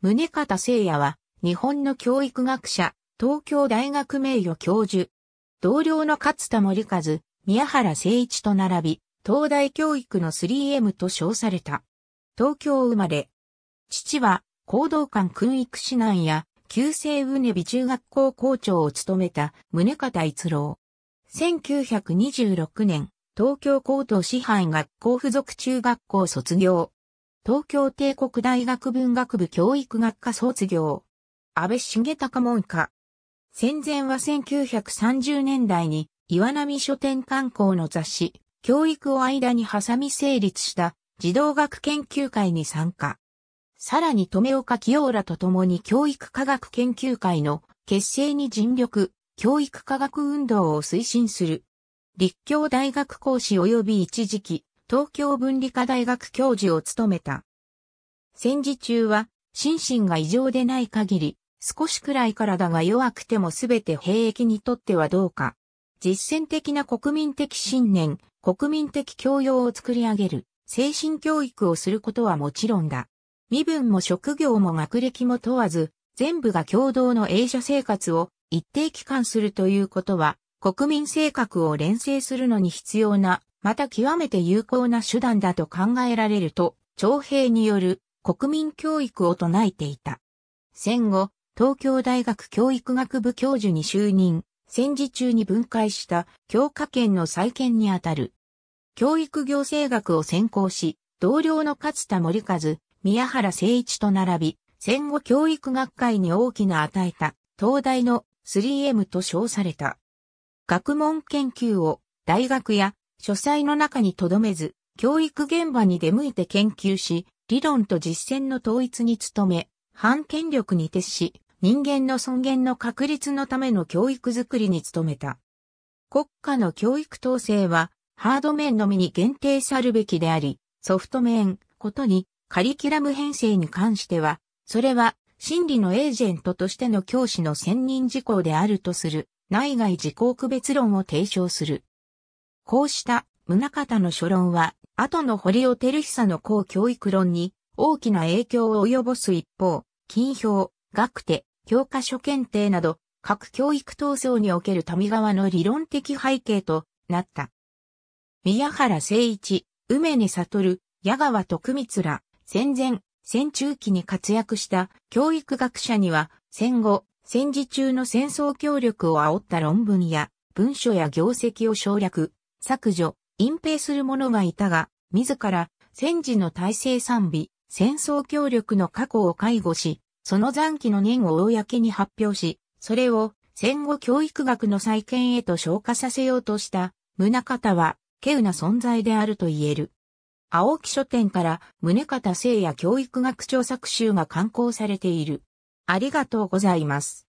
宗方聖也は、日本の教育学者、東京大学名誉教授。同僚の勝田森和、宮原誠一と並び、東大教育の 3M と称された。東京生まれ。父は、行動館訓育指南や、旧制うねび中学校校長を務めた、宗方一郎。1926年、東京高等師範学校附属中学校卒業。東京帝国大学文学部教育学科卒業。安倍重隆門下。戦前は1930年代に岩波書店観光の雑誌、教育を間に挟み成立した児童学研究会に参加。さらに留岡清らと共に教育科学研究会の結成に尽力、教育科学運動を推進する。立教大学講師及び一時期、東京文理科大学教授を務めた。戦時中は、心身が異常でない限り、少しくらい体が弱くてもすべて兵役にとってはどうか。実践的な国民的信念、国民的教養を作り上げる、精神教育をすることはもちろんだ。身分も職業も学歴も問わず、全部が共同の英社生活を一定期間するということは、国民性格を連成するのに必要なまた極めて有効な手段だと考えられると、徴兵による国民教育を唱えていた。戦後、東京大学教育学部教授に就任、戦時中に分解した教科圏の再建にあたる。教育行政学を専攻し、同僚の勝田森和、宮原誠一と並び、戦後教育学会に大きな与えた、東大の 3M と称された。学問研究を大学や書斎の中に留めず、教育現場に出向いて研究し、理論と実践の統一に努め、反権力に徹し、人間の尊厳の確立のための教育づくりに努めた。国家の教育統制は、ハード面のみに限定さるべきであり、ソフト面、ことに、カリキュラム編成に関しては、それは、真理のエージェントとしての教師の専任事項であるとする、内外事項区別論を提唱する。こうした宗方の書論は、後の堀尾照久の公教育論に大きな影響を及ぼす一方、金表、学手、教科書検定など、各教育闘争における民側の理論的背景となった。宮原誠一、梅根悟、矢川徳光ら、戦前、戦中期に活躍した教育学者には、戦後、戦時中の戦争協力を煽った論文や、文書や業績を省略、削除、隠蔽する者がいたが、自ら戦時の体制賛美、戦争協力の過去を介護し、その残機の念を公に発表し、それを戦後教育学の再建へと昇華させようとした、宗像は、稀有な存在であると言える。青木書店から宗像聖也教育学調作集が刊行されている。ありがとうございます。